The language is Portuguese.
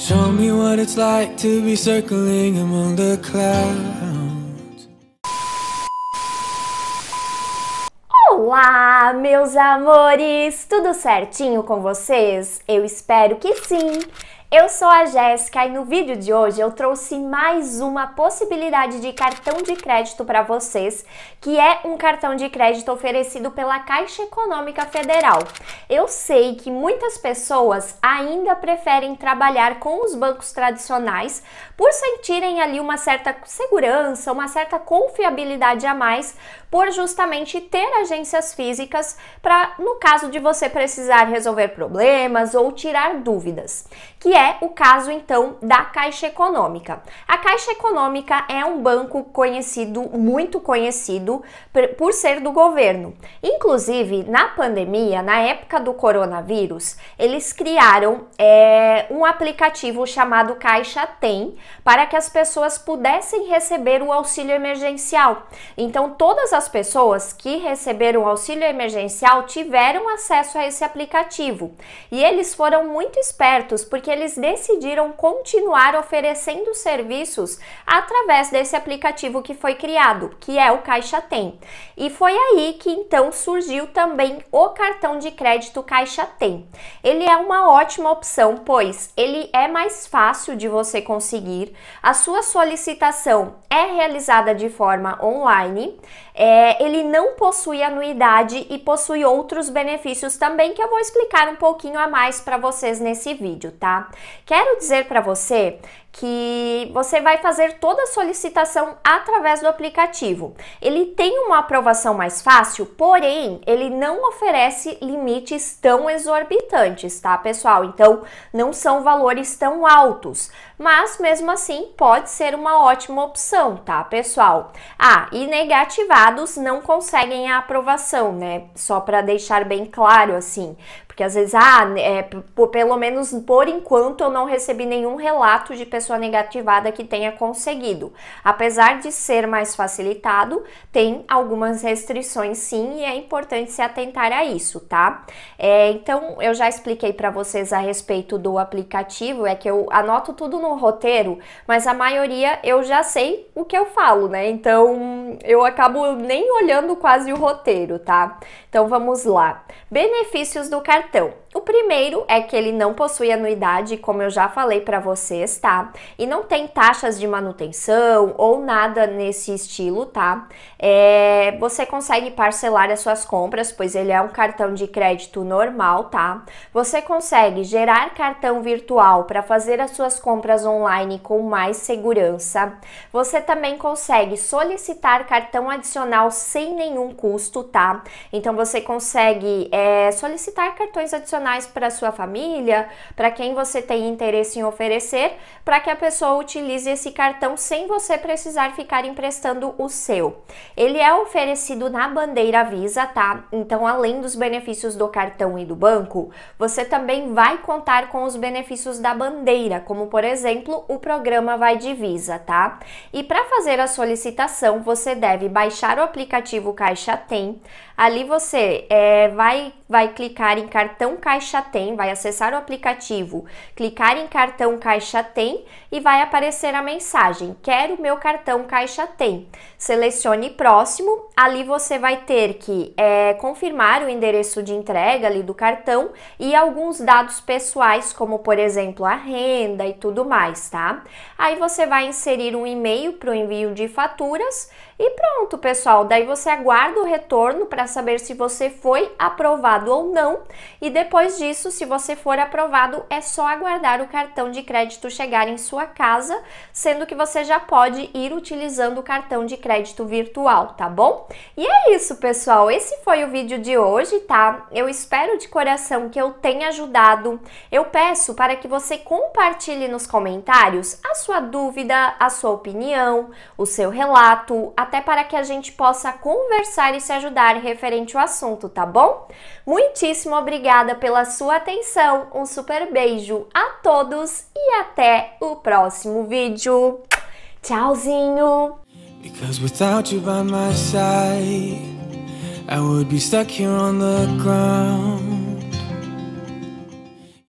Show me what it's like to be circling among the clouds. Olá, meus amores! Tudo certinho com vocês? Eu espero que sim! Eu sou a Jéssica e no vídeo de hoje eu trouxe mais uma possibilidade de cartão de crédito para vocês, que é um cartão de crédito oferecido pela Caixa Econômica Federal. Eu sei que muitas pessoas ainda preferem trabalhar com os bancos tradicionais por sentirem ali uma certa segurança, uma certa confiabilidade a mais, por justamente ter agências físicas para, no caso de você precisar resolver problemas ou tirar dúvidas, que é é o caso então da Caixa Econômica. A Caixa Econômica é um banco conhecido, muito conhecido por ser do governo. Inclusive, na pandemia, na época do coronavírus, eles criaram é, um aplicativo chamado Caixa Tem para que as pessoas pudessem receber o auxílio emergencial. Então, todas as pessoas que receberam o auxílio emergencial tiveram acesso a esse aplicativo e eles foram muito espertos porque eles eles decidiram continuar oferecendo serviços através desse aplicativo que foi criado, que é o Caixa Tem. E foi aí que então surgiu também o cartão de crédito Caixa Tem. Ele é uma ótima opção, pois ele é mais fácil de você conseguir, a sua solicitação é realizada de forma online, é, ele não possui anuidade e possui outros benefícios também que eu vou explicar um pouquinho a mais para vocês nesse vídeo, tá? Quero dizer para você que você vai fazer toda a solicitação através do aplicativo. Ele tem uma aprovação mais fácil, porém, ele não oferece limites tão exorbitantes, tá, pessoal? Então, não são valores tão altos, mas mesmo assim pode ser uma ótima opção, tá, pessoal? Ah, e negativados não conseguem a aprovação, né? Só para deixar bem claro assim, porque às vezes ah, é, pelo menos por enquanto eu não recebi nenhum relato de pessoas pessoa negativada que tenha conseguido. Apesar de ser mais facilitado, tem algumas restrições sim e é importante se atentar a isso, tá? É, então, eu já expliquei para vocês a respeito do aplicativo, é que eu anoto tudo no roteiro, mas a maioria eu já sei o que eu falo, né? Então, eu acabo nem olhando quase o roteiro, tá? Então, vamos lá. Benefícios do cartão. O primeiro é que ele não possui anuidade, como eu já falei para vocês, tá? E não tem taxas de manutenção ou nada nesse estilo, tá? É, você consegue parcelar as suas compras, pois ele é um cartão de crédito normal, tá? Você consegue gerar cartão virtual para fazer as suas compras online com mais segurança. Você também consegue solicitar cartão adicional sem nenhum custo, tá? Então você consegue é, solicitar cartões adicionais profissionais para sua família, para quem você tem interesse em oferecer, para que a pessoa utilize esse cartão sem você precisar ficar emprestando o seu. Ele é oferecido na bandeira Visa, tá? Então, além dos benefícios do cartão e do banco, você também vai contar com os benefícios da bandeira, como por exemplo, o programa Vai de Visa, tá? E para fazer a solicitação, você deve baixar o aplicativo Caixa Tem. Ali você é, vai vai clicar em cartão Caixa Tem, vai acessar o aplicativo, clicar em cartão Caixa Tem e vai aparecer a mensagem: Quero meu cartão Caixa Tem. Selecione próximo, ali você vai ter que é, confirmar o endereço de entrega ali do cartão e alguns dados pessoais, como por exemplo a renda e tudo mais, tá? Aí você vai inserir um e-mail para o envio de faturas e pronto, pessoal. Daí você aguarda o retorno para saber se você foi aprovado aprovado ou não, e depois disso, se você for aprovado, é só aguardar o cartão de crédito chegar em sua casa, sendo que você já pode ir utilizando o cartão de crédito virtual, tá bom? E é isso, pessoal. Esse foi o vídeo de hoje, tá? Eu espero de coração que eu tenha ajudado. Eu peço para que você compartilhe nos comentários a sua dúvida, a sua opinião, o seu relato, até para que a gente possa conversar e se ajudar referente ao assunto, tá bom? Muitíssimo obrigada pela sua atenção, um super beijo a todos e até o próximo vídeo. Tchauzinho! Because without you by my side, I would be stuck here on the ground.